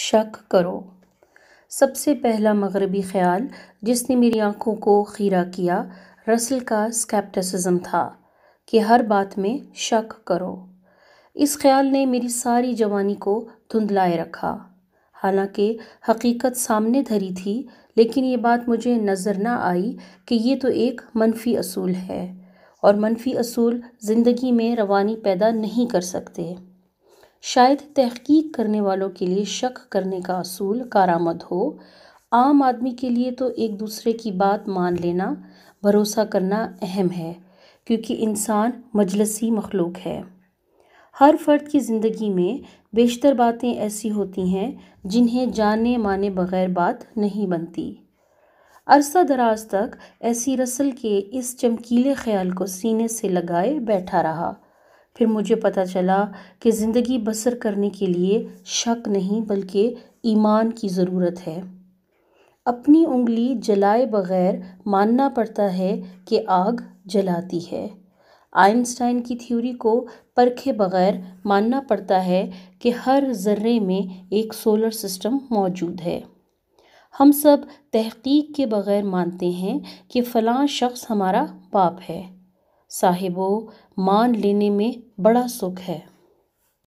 شک کرو سب سے پہلا مغربی خیال جس نے میری آنکھوں کو خیرہ کیا رسل کا اسکیپٹسزم تھا کہ ہر بات میں شک کرو اس خیال نے میری ساری جوانی کو دھندلائے رکھا حالانکہ حقیقت سامنے دھری تھی لیکن یہ بات مجھے نظر نہ آئی کہ یہ تو ایک منفی اصول ہے اور منفی اصول زندگی میں روانی پیدا نہیں کر سکتے شاید تحقیق کرنے والوں کے لیے شک کرنے کا اصول کارآمد ہو عام آدمی کے لیے تو ایک دوسرے کی بات مان لینا بھروسہ کرنا اہم ہے کیونکہ انسان مجلسی مخلوق ہے ہر فرد کی زندگی میں بیشتر باتیں ایسی ہوتی ہیں جنہیں جانے مانے بغیر بات نہیں بنتی عرصہ دراز تک ایسی رسل کے اس چمکیلے خیال کو سینے سے لگائے بیٹھا رہا پھر مجھے پتہ چلا کہ زندگی بسر کرنے کے لیے شک نہیں بلکہ ایمان کی ضرورت ہے اپنی انگلی جلائے بغیر ماننا پڑتا ہے کہ آگ جلاتی ہے آئنسٹائن کی تھیوری کو پرکھے بغیر ماننا پڑتا ہے کہ ہر ذرے میں ایک سولر سسٹم موجود ہے ہم سب تحقیق کے بغیر مانتے ہیں کہ فلاں شخص ہمارا باپ ہے صاحبو مان لینے میں بڑا سکھ ہے